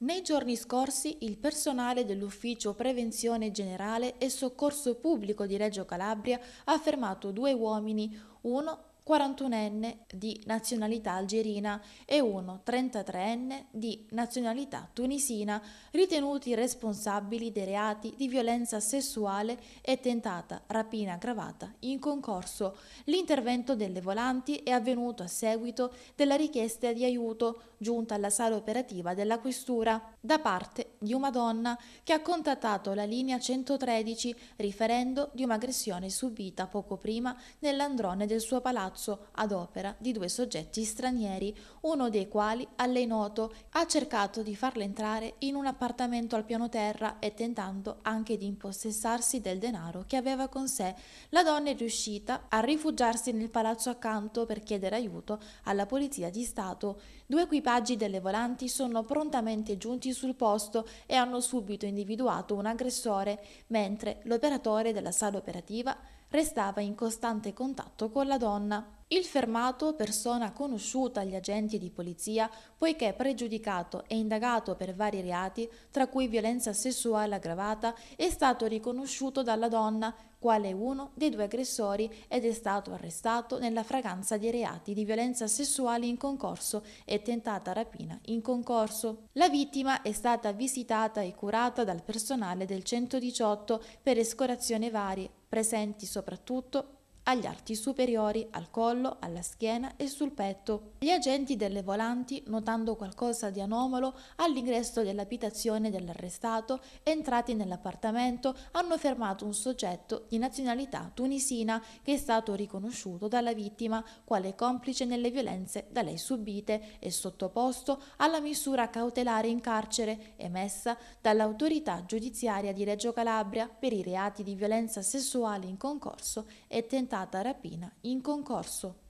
Nei giorni scorsi il personale dell'Ufficio Prevenzione Generale e Soccorso Pubblico di Reggio Calabria ha fermato due uomini, uno 41enne di nazionalità algerina e uno 33enne di nazionalità tunisina, ritenuti responsabili dei reati di violenza sessuale e tentata rapina aggravata in concorso. L'intervento delle volanti è avvenuto a seguito della richiesta di aiuto giunta alla sala operativa della questura da parte di una donna che ha contattato la linea 113 riferendo di un'aggressione subita poco prima nell'androne del suo palazzo palazzo ad opera di due soggetti stranieri, uno dei quali, a lei noto, ha cercato di farla entrare in un appartamento al piano terra e tentando anche di impossessarsi del denaro che aveva con sé. La donna è riuscita a rifugiarsi nel palazzo accanto per chiedere aiuto alla polizia di Stato. Due equipaggi delle volanti sono prontamente giunti sul posto e hanno subito individuato un aggressore, mentre l'operatore della sala operativa restava in costante contatto con la donna. Il fermato, persona conosciuta agli agenti di polizia, poiché pregiudicato e indagato per vari reati, tra cui violenza sessuale aggravata, è stato riconosciuto dalla donna quale uno dei due aggressori ed è stato arrestato nella fragranza dei reati di violenza sessuale in concorso e tentata rapina in concorso. La vittima è stata visitata e curata dal personale del 118 per escorazione varie, presenti soprattutto agli arti superiori, al collo, alla schiena e sul petto. Gli agenti delle volanti, notando qualcosa di anomalo all'ingresso dell'abitazione dell'arrestato, entrati nell'appartamento, hanno fermato un soggetto di nazionalità tunisina che è stato riconosciuto dalla vittima quale complice nelle violenze da lei subite e sottoposto alla misura cautelare in carcere emessa dall'autorità giudiziaria di Reggio Calabria per i reati di violenza sessuale in concorso e tentato stata rapina in concorso.